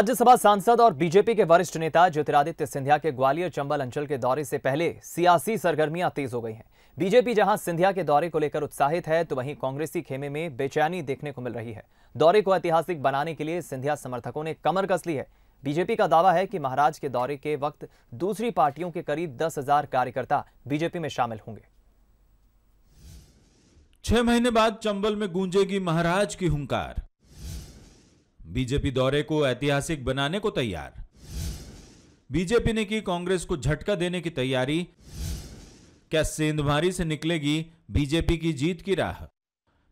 राज्यसभा सांसद और बीजेपी के वरिष्ठ नेता ज्योतिरादित्य सिंधिया के ग्वालियर चंबल अंचल के दौरे से पहले सियासी सरगर्मियां तेज हो गई हैं बीजेपी जहां सिंधिया के दौरे को लेकर उत्साहित है तो वहीं कांग्रेसी खेमे में बेचैनी देखने को मिल रही है दौरे को ऐतिहासिक बनाने के लिए सिंधिया समर्थकों ने कमर कस ली है बीजेपी का दावा है कि महाराज के दौरे के वक्त दूसरी पार्टियों के करीब दस कार्यकर्ता बीजेपी में शामिल होंगे छह महीने बाद चंबल में गूंजेगी महाराज की हंकार बीजेपी दौरे को ऐतिहासिक बनाने को तैयार बीजेपी ने की कांग्रेस को झटका देने की तैयारी क्या सेंधमारी से निकलेगी बीजेपी की जीत की राह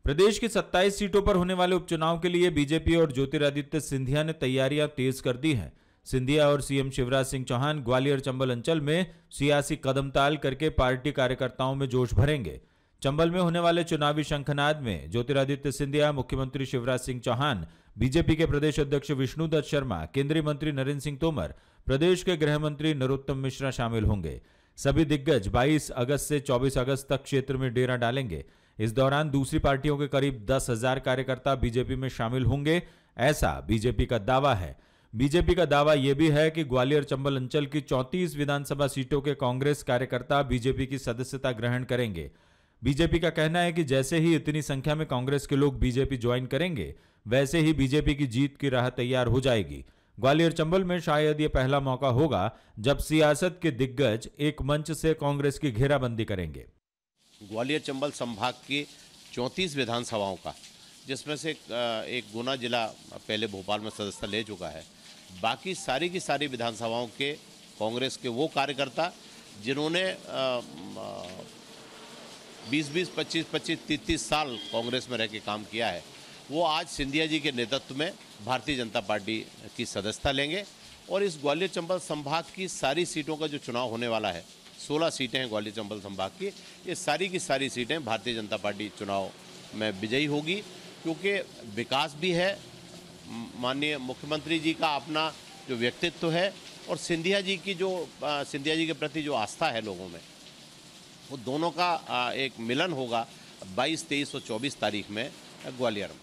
प्रदेश की 27 सीटों पर होने वाले उपचुनाव के लिए बीजेपी और ज्योतिरादित्य सिंधिया ने तैयारियां तेज कर दी हैं सिंधिया और सीएम शिवराज सिंह चौहान ग्वालियर चंबल अंचल में सियासी कदमताल करके पार्टी कार्यकर्ताओं में जोश भरेंगे चंबल में होने वाले चुनावी शंखनाद में ज्योतिरादित्य सिंधिया मुख्यमंत्री शिवराज सिंह चौहान बीजेपी के प्रदेश अध्यक्ष विष्णुदत्त शर्मा केंद्रीय मंत्री नरेंद्र सिंह तोमर प्रदेश के गृह मंत्री नरोत्तम मिश्रा शामिल होंगे सभी दिग्गज 22 अगस्त से 24 अगस्त तक क्षेत्र में डेरा डालेंगे इस दौरान दूसरी पार्टियों के करीब दस हजार कार्यकर्ता बीजेपी में शामिल होंगे ऐसा बीजेपी का दावा है बीजेपी का दावा यह भी है कि ग्वालियर चंबल अंचल की 34 विधानसभा सीटों के कांग्रेस कार्यकर्ता बीजेपी की सदस्यता ग्रहण करेंगे बीजेपी का कहना है कि जैसे ही इतनी संख्या में कांग्रेस के लोग बीजेपी ज्वाइन करेंगे वैसे ही बीजेपी की जीत की राह तैयार हो जाएगी ग्वालियर चंबल में शायद यह पहला मौका होगा जब सियासत के दिग्गज एक मंच से कांग्रेस की घेराबंदी करेंगे ग्वालियर चंबल संभाग के चौंतीस विधानसभाओं का जिसमें से एक गुना जिला पहले भोपाल में सदस्यता ले चुका है बाकी सारी की सारी विधानसभाओं के कांग्रेस के वो कार्यकर्ता जिन्होंने बीस बीस पच्चीस पच्चीस तीस तीस साल कांग्रेस में रह के काम किया है वो आज सिंधिया जी के नेतृत्व में भारतीय जनता पार्टी की सदस्यता लेंगे और इस ग्वालियर चंबल संभाग की सारी सीटों का जो चुनाव होने वाला है 16 सीटें हैं ग्वालियर चंबल संभाग की ये सारी की सारी सीटें भारतीय जनता पार्टी चुनाव में विजयी होगी क्योंकि विकास भी है माननीय मुख्यमंत्री जी का अपना जो व्यक्तित्व है और सिंधिया जी की जो सिंधिया जी के प्रति जो आस्था है लोगों में वो तो दोनों का एक मिलन होगा 22, 23 और 24 तारीख में ग्वालियर में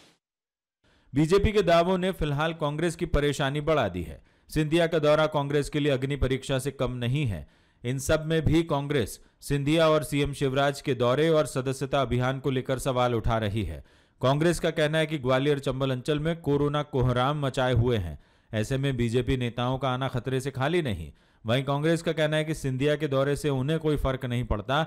बीजेपी के दावों ने फिलहाल कांग्रेस की परेशानी बढ़ा दी है सिंधिया का दौरा कांग्रेस के लिए अग्नि परीक्षा से कम नहीं है इन सब में भी कांग्रेस सिंधिया और सीएम शिवराज के दौरे और सदस्यता अभियान को लेकर सवाल उठा रही है कांग्रेस का कहना है कि ग्वालियर चंबल अंचल में कोरोना कोहराम मचाए हुए हैं ऐसे में बीजेपी नेताओं का आना खतरे से खाली नहीं वहीं कांग्रेस का कहना है कि सिंधिया के दौरे से उन्हें कोई फर्क नहीं पड़ता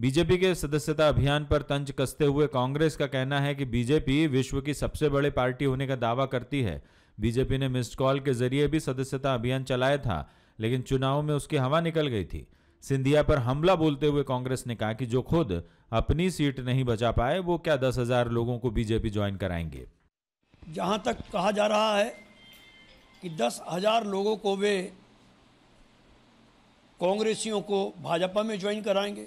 बीजेपी के सदस्यता अभियान पर तंज कसते हुए कांग्रेस का कहना है कि बीजेपी विश्व की सबसे बड़ी पार्टी होने का दावा करती है बीजेपी ने मिस्ड कॉल के जरिए भी सदस्यता अभियान चलाया था लेकिन चुनाव में उसकी हवा निकल गई थी सिंधिया पर हमला बोलते हुए कांग्रेस ने कहा कि जो खुद अपनी सीट नहीं बचा पाए वो क्या दस हजार लोगों को बीजेपी ज्वाइन कराएंगे जहां तक कहा जा रहा है कि दस हजार लोगों को वे कांग्रेसियों को भाजपा में ज्वाइन कराएंगे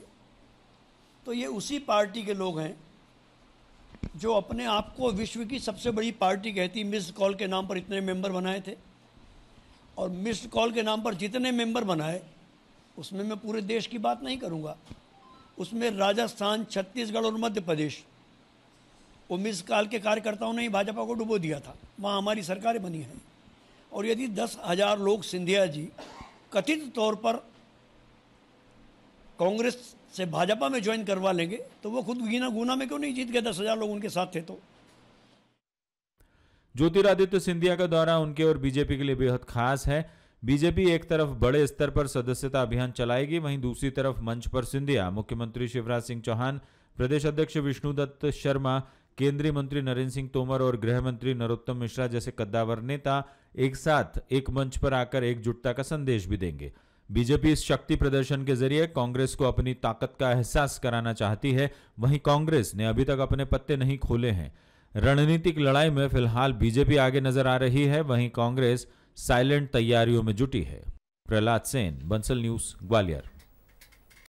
तो ये उसी पार्टी के लोग हैं जो अपने आप को विश्व की सबसे बड़ी पार्टी कहती मिस कॉल के नाम पर इतने मेंबर बनाए थे और मिस कॉल के नाम पर जितने मेंबर बनाए उसमें मैं पूरे देश की बात नहीं करूँगा उसमें राजस्थान छत्तीसगढ़ और मध्य प्रदेश वो मिस कॉल के कार्यकर्ताओं ने ही भाजपा को डुबो दिया था वहाँ हमारी सरकारें बनी हैं और यदि दस हज़ार लोग सिंधिया जी कथित तौर पर कांग्रेस से भाजपा में ज्वाइन करवा लेंगे तो वो खुद गीना गुना में क्यों नहीं जीत गए दस हजार लोग उनके साथ थे तो ज्योतिरादित्य सिंधिया का दौरा उनके और बीजेपी के लिए बेहद खास है बीजेपी एक तरफ बड़े स्तर पर सदस्यता अभियान चलाएगी वहीं दूसरी तरफ मंच पर सिंधिया मुख्यमंत्री शिवराज सिंह चौहान प्रदेश अध्यक्ष विष्णुदत्त शर्मा केंद्रीय मंत्री नरेंद्र सिंह तोमर और गृह मंत्री नरोत्तम मिश्रा जैसे कद्दावर नेता एक साथ एक मंच पर आकर एकजुटता का संदेश भी देंगे बीजेपी इस शक्ति प्रदर्शन के जरिए कांग्रेस को अपनी ताकत का एहसास कराना चाहती है वहीं कांग्रेस ने अभी तक अपने पत्ते नहीं खोले हैं रणनीतिक लड़ाई में फिलहाल बीजेपी आगे नजर आ रही है वहीं कांग्रेस साइलेंट तैयारियों में जुटी है प्रहलाद सेन बंसल न्यूज ग्वालियर